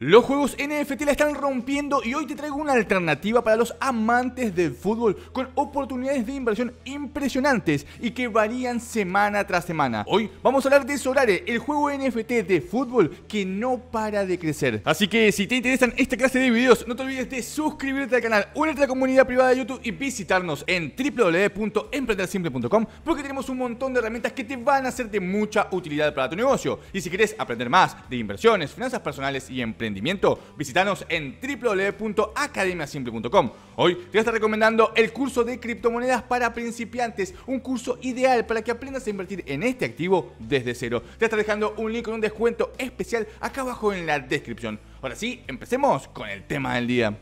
Los juegos NFT la están rompiendo y hoy te traigo una alternativa para los amantes del fútbol con oportunidades de inversión impresionantes y que varían semana tras semana. Hoy vamos a hablar de Solare, el juego NFT de fútbol que no para de crecer. Así que si te interesan esta clase de videos, no te olvides de suscribirte al canal, unirte a la comunidad privada de YouTube y visitarnos en www.emprendersimple.com porque tenemos un montón de herramientas que te van a ser de mucha utilidad para tu negocio. Y si quieres aprender más de inversiones, finanzas personales y empleo, emprendimiento, visítanos en www.academiasimple.com. Hoy te voy a estar recomendando el curso de criptomonedas para principiantes, un curso ideal para que aprendas a invertir en este activo desde cero. Te voy a estar dejando un link con un descuento especial acá abajo en la descripción. Ahora sí, empecemos con el tema del día.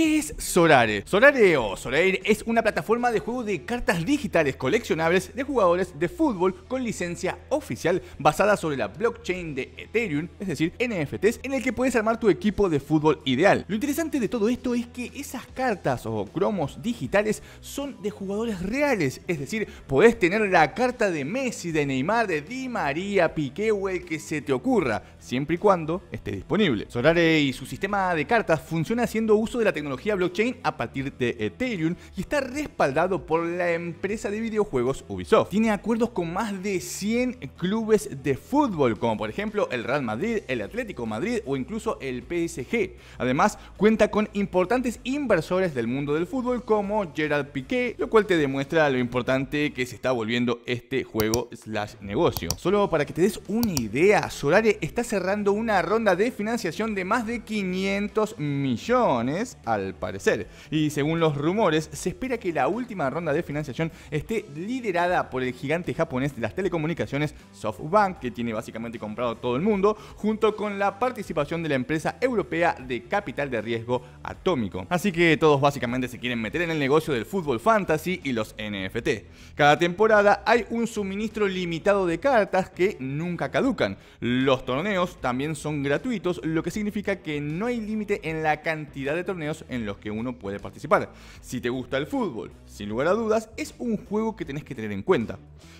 ¿Qué es Sorare? Sorare o Sorair es una plataforma de juego de cartas digitales coleccionables de jugadores de fútbol con licencia oficial basada sobre la blockchain de Ethereum, es decir, NFTs, en el que puedes armar tu equipo de fútbol ideal. Lo interesante de todo esto es que esas cartas o cromos digitales son de jugadores reales, es decir, podés tener la carta de Messi, de Neymar, de Di María, Piqué o el que se te ocurra, siempre y cuando esté disponible. Sorare y su sistema de cartas funciona haciendo uso de la tecnología tecnología blockchain a partir de Ethereum y está respaldado por la empresa de videojuegos Ubisoft. Tiene acuerdos con más de 100 clubes de fútbol, como por ejemplo el Real Madrid, el Atlético Madrid o incluso el PSG. Además, cuenta con importantes inversores del mundo del fútbol como Gerard Piqué, lo cual te demuestra lo importante que se está volviendo este juego slash negocio. Solo para que te des una idea, Solare está cerrando una ronda de financiación de más de 500 millones a al parecer. Y según los rumores, se espera que la última ronda de financiación esté liderada por el gigante japonés de las telecomunicaciones SoftBank, que tiene básicamente comprado todo el mundo, junto con la participación de la empresa europea de capital de riesgo atómico. Así que todos básicamente se quieren meter en el negocio del fútbol fantasy y los NFT. Cada temporada hay un suministro limitado de cartas que nunca caducan. Los torneos también son gratuitos, lo que significa que no hay límite en la cantidad de torneos en los que uno puede participar. Si te gusta el fútbol, sin lugar a dudas, es un juego que tenés que tener en cuenta.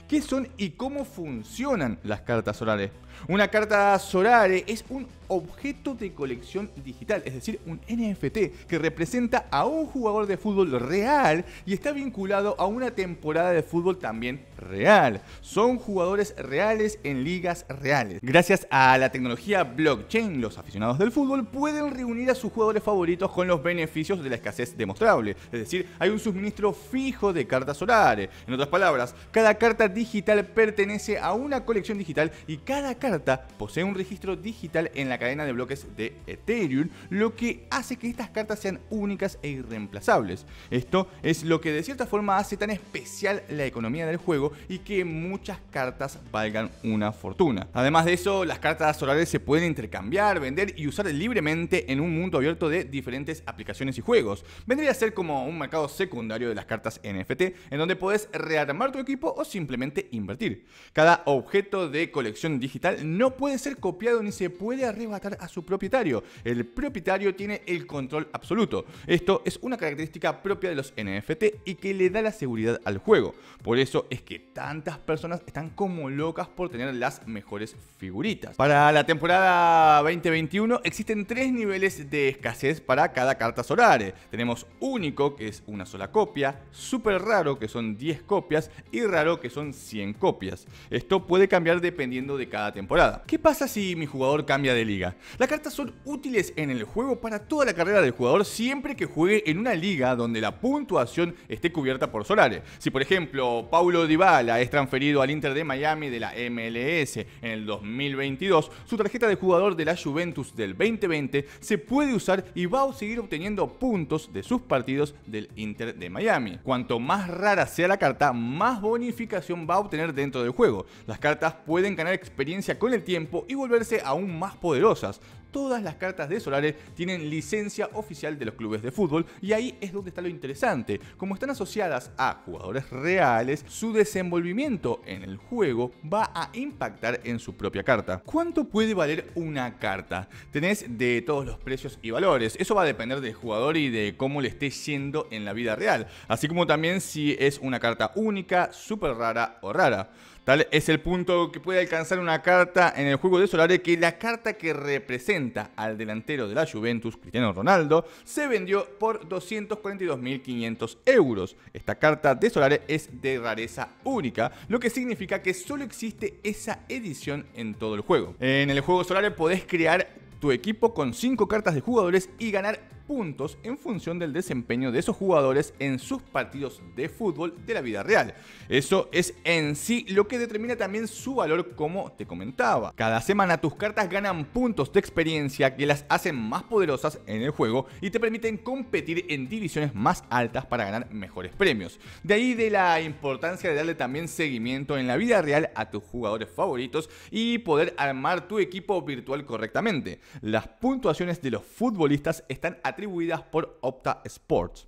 ¿Qué son y cómo funcionan las cartas Solares? Una carta Solare es un objeto de colección digital, es decir, un NFT que representa a un jugador de fútbol real y está vinculado a una temporada de fútbol también real. Son jugadores reales en ligas reales. Gracias a la tecnología blockchain, los aficionados del fútbol pueden reunir a sus jugadores favoritos con los beneficios de la escasez demostrable. Es decir, hay un suministro fijo de cartas solares. En otras palabras, cada carta digital pertenece a una colección digital y cada carta posee un registro digital en la cadena de bloques de Ethereum, lo que hace que estas cartas sean únicas e irreemplazables. Esto es lo que de cierta forma hace tan especial la economía del juego y que muchas cartas valgan una fortuna. Además de eso, las cartas solares se pueden intercambiar, vender y usar libremente en un mundo abierto de diferentes aplicaciones y juegos. Vendría a ser como un mercado secundario de las cartas NFT, en donde puedes rearmar tu equipo o simplemente invertir. Cada objeto de colección digital no puede ser copiado ni se puede arrebatar a su propietario. El propietario tiene el control absoluto. Esto es una característica propia de los NFT y que le da la seguridad al juego. Por eso es que tantas personas están como locas por tener las mejores figuritas. Para la temporada 2021 existen tres niveles de escasez para cada carta Sorare. Tenemos único, que es una sola copia, super raro, que son 10 copias, y raro, que son 100 copias. Esto puede cambiar dependiendo de cada temporada. ¿Qué pasa si mi jugador cambia de liga? Las cartas son útiles en el juego para toda la carrera del jugador siempre que juegue en una liga donde la puntuación esté cubierta por solares. Si por ejemplo Paulo Dybala es transferido al Inter de Miami de la MLS en el 2022, su tarjeta de jugador de la Juventus del 2020 se puede usar y va a seguir obteniendo puntos de sus partidos del Inter de Miami. Cuanto más rara sea la carta, más bonificación va a obtener dentro del juego. Las cartas pueden ganar experiencia con el tiempo y volverse aún más poderosas todas las cartas de Solare tienen licencia oficial de los clubes de fútbol y ahí es donde está lo interesante. Como están asociadas a jugadores reales, su desenvolvimiento en el juego va a impactar en su propia carta. ¿Cuánto puede valer una carta? Tenés de todos los precios y valores. Eso va a depender del jugador y de cómo le esté yendo en la vida real. Así como también si es una carta única, súper rara o rara. Tal es el punto que puede alcanzar una carta en el juego de Solare que la carta que representa al delantero de la Juventus, Cristiano Ronaldo, se vendió por 242.500 euros. Esta carta de Solare es de rareza única, lo que significa que solo existe esa edición en todo el juego. En el juego Solare podés crear tu equipo con 5 cartas de jugadores y ganar puntos en función del desempeño de esos jugadores en sus partidos de fútbol de la vida real. Eso es en sí lo que determina también su valor como te comentaba. Cada semana tus cartas ganan puntos de experiencia que las hacen más poderosas en el juego y te permiten competir en divisiones más altas para ganar mejores premios. De ahí de la importancia de darle también seguimiento en la vida real a tus jugadores favoritos y poder armar tu equipo virtual correctamente. Las puntuaciones de los futbolistas están a atribuidas por Opta Sports.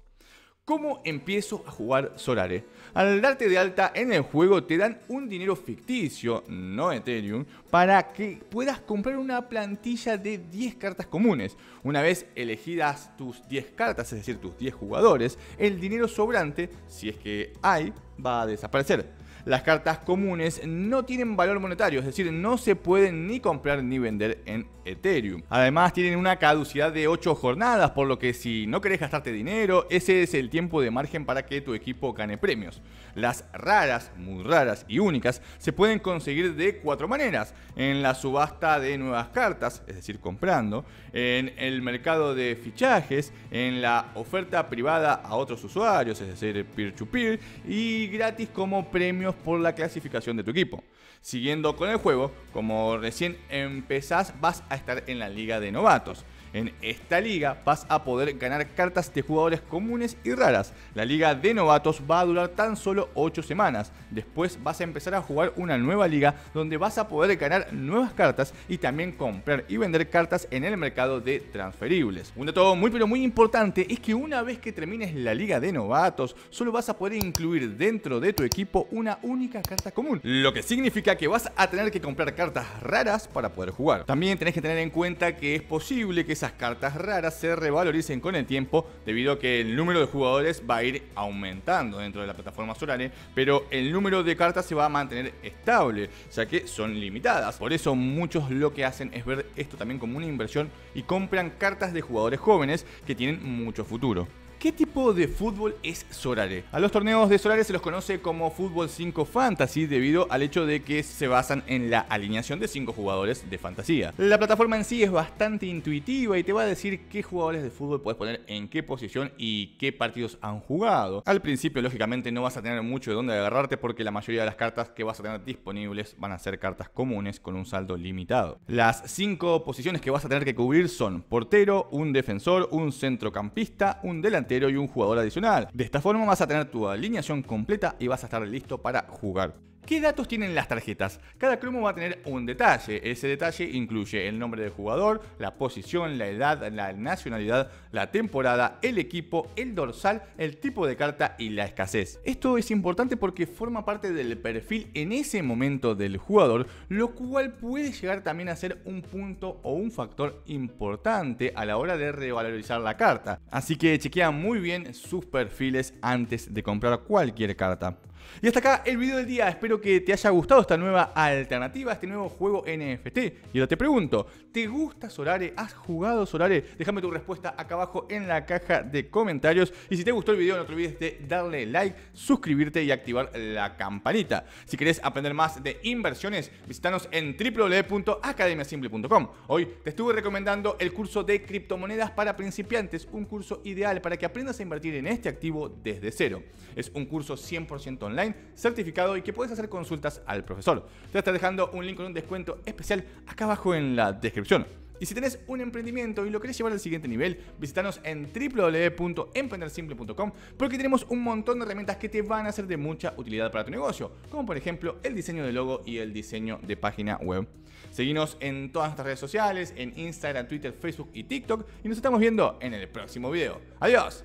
¿Cómo empiezo a jugar Solare? Al darte de alta en el juego te dan un dinero ficticio, no Ethereum, para que puedas comprar una plantilla de 10 cartas comunes. Una vez elegidas tus 10 cartas, es decir, tus 10 jugadores, el dinero sobrante, si es que hay, va a desaparecer las cartas comunes no tienen valor monetario, es decir, no se pueden ni comprar ni vender en Ethereum. Además, tienen una caducidad de 8 jornadas, por lo que si no querés gastarte dinero, ese es el tiempo de margen para que tu equipo gane premios. Las raras, muy raras y únicas, se pueden conseguir de cuatro maneras. En la subasta de nuevas cartas, es decir, comprando, en el mercado de fichajes, en la oferta privada a otros usuarios, es decir, peer-to-peer, -peer, y gratis como premio por la clasificación de tu equipo. Siguiendo con el juego, como recién empezás, vas a estar en la liga de novatos. En esta liga vas a poder ganar cartas de jugadores comunes y raras. La liga de novatos va a durar tan solo 8 semanas. Después vas a empezar a jugar una nueva liga donde vas a poder ganar nuevas cartas y también comprar y vender cartas en el mercado de transferibles. Un dato muy pero muy importante es que una vez que termines la liga de novatos, solo vas a poder incluir dentro de tu equipo una única carta común. Lo que significa que vas a tener que comprar cartas raras para poder jugar. También tenés que tener en cuenta que es posible que esas cartas raras se revaloricen con el tiempo debido a que el número de jugadores va a ir aumentando dentro de la plataforma Solare, pero el número de cartas se va a mantener estable, ya que son limitadas. Por eso muchos lo que hacen es ver esto también como una inversión y compran cartas de jugadores jóvenes que tienen mucho futuro. ¿Qué tipo de fútbol es Sorare? A los torneos de Sorare se los conoce como Fútbol 5 Fantasy debido al hecho de que se basan en la alineación de 5 jugadores de fantasía. La plataforma en sí es bastante intuitiva y te va a decir qué jugadores de fútbol puedes poner en qué posición y qué partidos han jugado. Al principio, lógicamente, no vas a tener mucho de dónde agarrarte porque la mayoría de las cartas que vas a tener disponibles van a ser cartas comunes con un saldo limitado. Las 5 posiciones que vas a tener que cubrir son portero, un defensor, un centrocampista, un delantero y un jugador adicional. De esta forma vas a tener tu alineación completa y vas a estar listo para jugar. ¿Qué datos tienen las tarjetas? Cada cromo va a tener un detalle. Ese detalle incluye el nombre del jugador, la posición, la edad, la nacionalidad, la temporada, el equipo, el dorsal, el tipo de carta y la escasez. Esto es importante porque forma parte del perfil en ese momento del jugador, lo cual puede llegar también a ser un punto o un factor importante a la hora de revalorizar la carta. Así que chequea muy bien sus perfiles antes de comprar cualquier carta. Y hasta acá el video del día, espero que te haya gustado esta nueva alternativa, este nuevo juego NFT. Y ahora te pregunto, ¿te gusta Solare? ¿Has jugado Solare? Déjame tu respuesta acá abajo en la caja de comentarios. Y si te gustó el video no te olvides de darle like, suscribirte y activar la campanita. Si querés aprender más de inversiones, visítanos en www.academiasimple.com. Hoy te estuve recomendando el curso de criptomonedas para principiantes, un curso ideal para que aprendas a invertir en este activo desde cero. Es un curso 100% online certificado y que puedes hacer consultas al profesor. Te está dejando un link con un descuento especial acá abajo en la descripción. Y si tenés un emprendimiento y lo querés llevar al siguiente nivel, visitanos en www.emprendersimple.com porque tenemos un montón de herramientas que te van a ser de mucha utilidad para tu negocio, como por ejemplo el diseño de logo y el diseño de página web. Seguinos en todas nuestras redes sociales, en Instagram, Twitter, Facebook y TikTok y nos estamos viendo en el próximo video. Adiós.